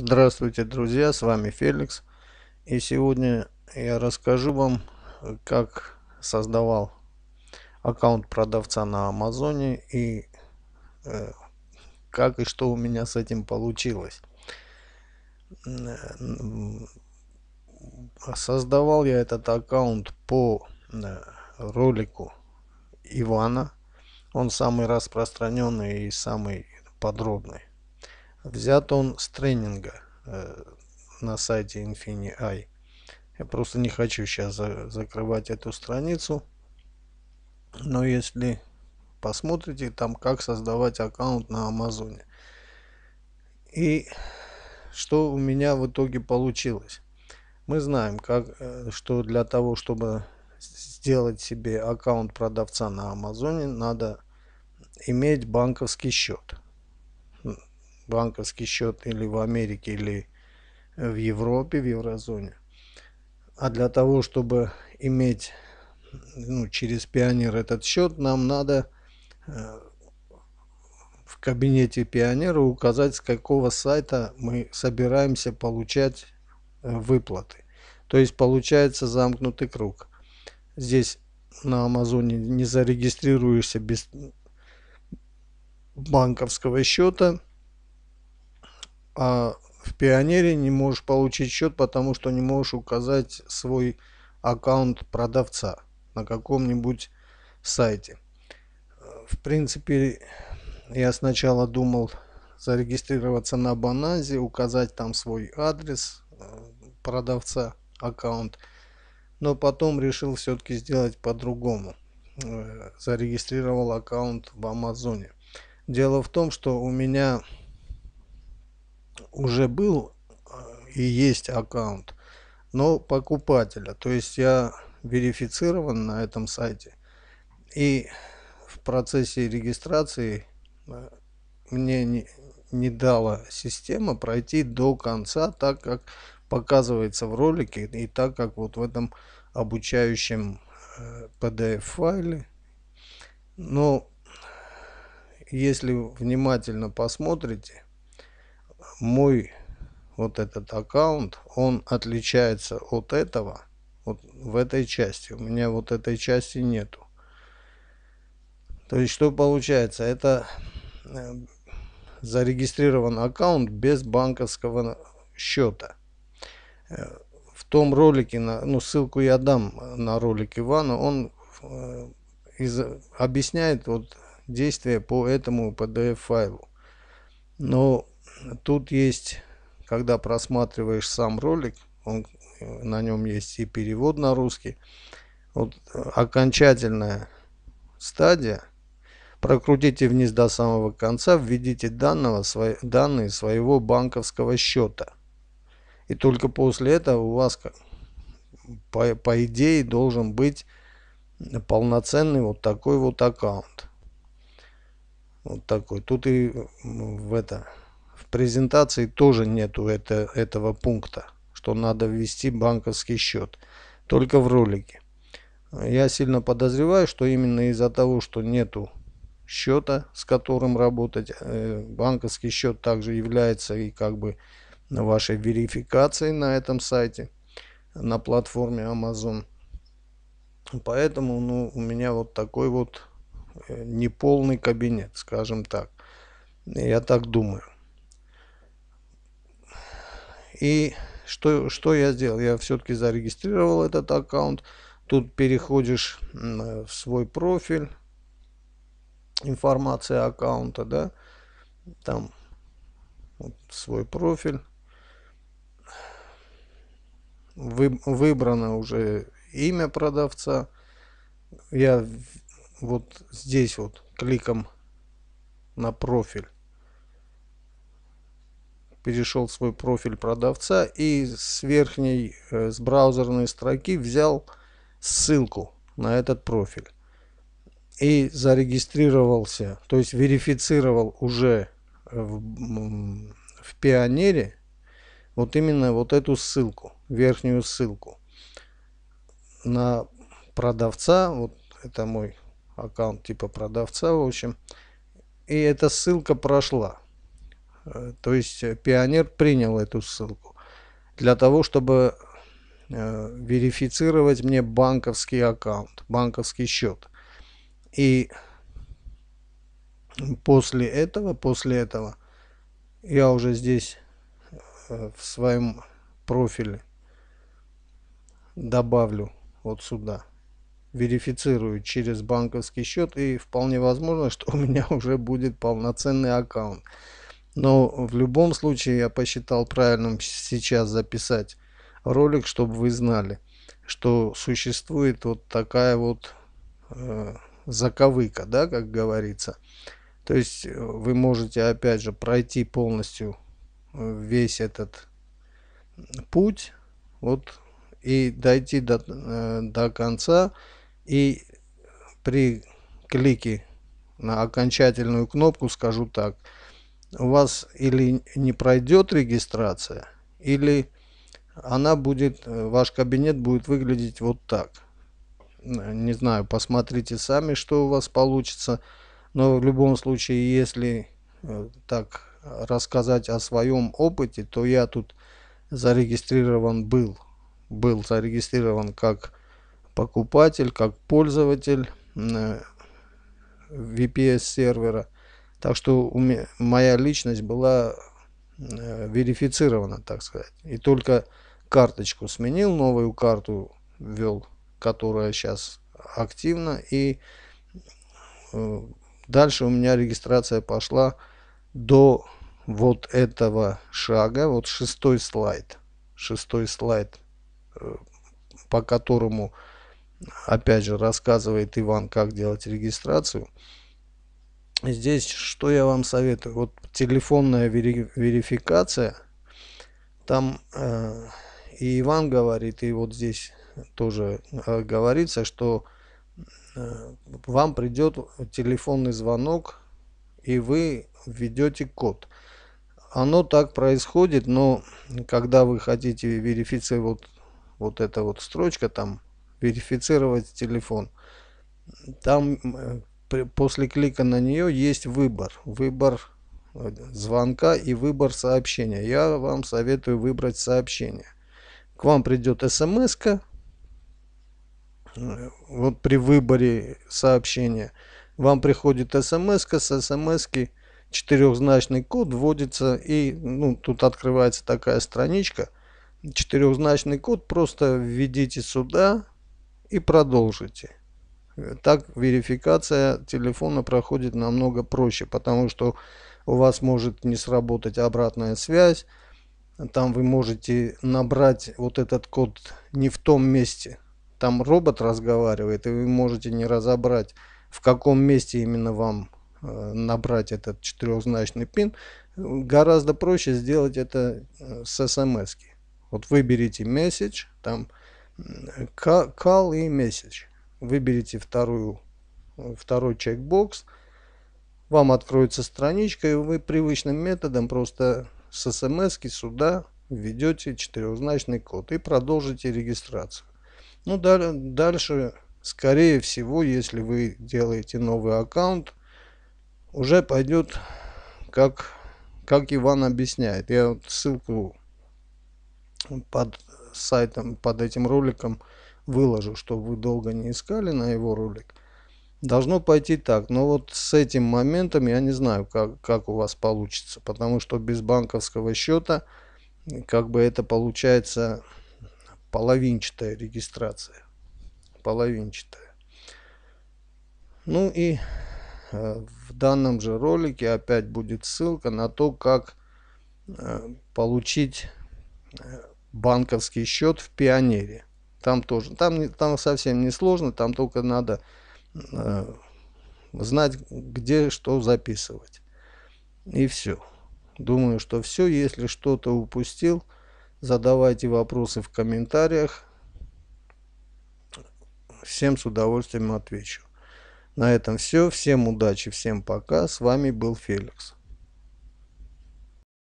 Здравствуйте, друзья! С вами Феликс. И сегодня я расскажу вам, как создавал аккаунт продавца на Амазоне и э, как и что у меня с этим получилось. Создавал я этот аккаунт по э, ролику Ивана. Он самый распространенный и самый подробный. Взят он с тренинга э, на сайте InfiniAI. Я просто не хочу сейчас за закрывать эту страницу. Но если посмотрите, там как создавать аккаунт на Амазоне. И что у меня в итоге получилось. Мы знаем, как, э, что для того, чтобы сделать себе аккаунт продавца на Амазоне, надо иметь банковский счет банковский счет или в Америке, или э, в Европе, в еврозоне. А для того, чтобы иметь ну, через пионер этот счет, нам надо э, в кабинете пионера указать, с какого сайта мы собираемся получать э, выплаты. То есть получается замкнутый круг. Здесь на Амазоне не зарегистрируешься без банковского счета – а в Пионере не можешь получить счет, потому что не можешь указать свой аккаунт продавца на каком-нибудь сайте. В принципе, я сначала думал зарегистрироваться на Баназе, указать там свой адрес э, продавца, аккаунт. Но потом решил все-таки сделать по-другому. Э, зарегистрировал аккаунт в Амазоне. Дело в том, что у меня уже был э, и есть аккаунт, но покупателя. То есть я верифицирован на этом сайте. И в процессе регистрации э, мне не, не дала система пройти до конца, так как показывается в ролике и так как вот в этом обучающем PDF э, файле. Но если внимательно посмотрите, мой вот этот аккаунт, он отличается от этого, вот в этой части. У меня вот этой части нету. То есть что получается? Это э, зарегистрирован аккаунт без банковского счета. Э, в том ролике, на, ну ссылку я дам на ролик Ивана, он э, из, объясняет вот действия по этому PDF файлу. Но тут есть, когда просматриваешь сам ролик, он, на нем есть и перевод на русский, вот э, окончательная стадия, прокрутите вниз до самого конца, введите данного, свои, данные своего банковского счета. И только после этого у вас, по, по идее, должен быть полноценный вот такой вот аккаунт. Вот такой. Тут и в это презентации тоже нету это, этого пункта, что надо ввести банковский счет. Только в ролике. Я сильно подозреваю, что именно из-за того, что нету счета, с которым работать, э, банковский счет также является и как бы вашей верификацией на этом сайте, на платформе Amazon. Поэтому ну, у меня вот такой вот э, неполный кабинет, скажем так. Я так думаю. И что, что я сделал? Я все-таки зарегистрировал этот аккаунт. Тут переходишь в свой профиль, информация аккаунта, да, там вот, свой профиль. Вы, выбрано уже имя продавца. Я вот здесь вот кликом на профиль перешел в свой профиль продавца и с верхней, э, с браузерной строки взял ссылку на этот профиль и зарегистрировался, то есть верифицировал уже в, в пионере вот именно вот эту ссылку, верхнюю ссылку на продавца, вот это мой аккаунт типа продавца, в общем, и эта ссылка прошла. Э, то есть э, пионер принял эту ссылку для того, чтобы э, верифицировать мне банковский аккаунт, банковский счет. И после этого, после этого я уже здесь в своем профиле добавлю вот сюда верифицирую через банковский счет и вполне возможно, что у меня уже будет полноценный аккаунт. Но в любом случае я посчитал правильным сейчас записать ролик, чтобы вы знали, что существует вот такая вот э, заковыка, да, как говорится. То есть э, вы можете опять же пройти полностью э, весь этот путь вот и дойти до, э, до конца и при клике на окончательную кнопку скажу так – у вас или не пройдет регистрация, или она будет, э, ваш кабинет будет выглядеть вот так. Не знаю, посмотрите сами, что у вас получится. Но в любом случае, если э, так рассказать о своем опыте, то я тут зарегистрирован был. Был зарегистрирован как покупатель, как пользователь э, VPS сервера. Так что моя личность была э, верифицирована, так сказать. И только карточку сменил, новую карту ввел, которая сейчас активна. И э, дальше у меня регистрация пошла до вот этого шага. Вот шестой слайд. Шестой слайд, э, по которому опять же рассказывает Иван, как делать регистрацию здесь что я вам советую? Вот телефонная вери верификация. Там э, и Иван говорит, и вот здесь тоже э, говорится, что э, вам придет телефонный звонок, и вы введете код. Оно так происходит, но когда вы хотите верифицировать вот, вот эта вот строчка там, верифицировать телефон, там э, при, после клика на нее есть выбор. Выбор э, звонка и выбор сообщения. Я вам советую выбрать сообщение. К вам придет смс -ка. Э, вот при выборе сообщения вам приходит смс с смс четырехзначный код вводится и ну, тут открывается такая страничка. Четырехзначный код просто введите сюда и продолжите. Так верификация телефона проходит намного проще, потому что у вас может не сработать обратная связь. Там вы можете набрать вот этот код не в том месте. Там робот разговаривает, и вы можете не разобрать, в каком месте именно вам э, набрать этот четырехзначный пин. Гораздо проще сделать это э, с смс. -ки. Вот выберите message, там call и message выберите вторую, э, второй чекбокс, вам откроется страничка, и вы привычным методом просто с смс сюда введете четырехзначный код и продолжите регистрацию. Ну, дальше, скорее всего, если вы делаете новый аккаунт, уже пойдет, как, как Иван объясняет. Я ссылку под сайтом, под этим роликом выложу, чтобы вы долго не искали на его ролик. Должно пойти так, но вот с этим моментом я не знаю, как, как у вас получится, потому что без банковского счета как бы это получается половинчатая регистрация. Половинчатая. Ну и э, в данном же ролике опять будет ссылка на то, как э, получить э, банковский счет в Пионере. Там тоже. Там, там совсем не сложно, там только надо э, знать, где что записывать. И все. Думаю, что все. Если что-то упустил, задавайте вопросы в комментариях. Всем с удовольствием отвечу. На этом все. Всем удачи, всем пока. С вами был Феликс.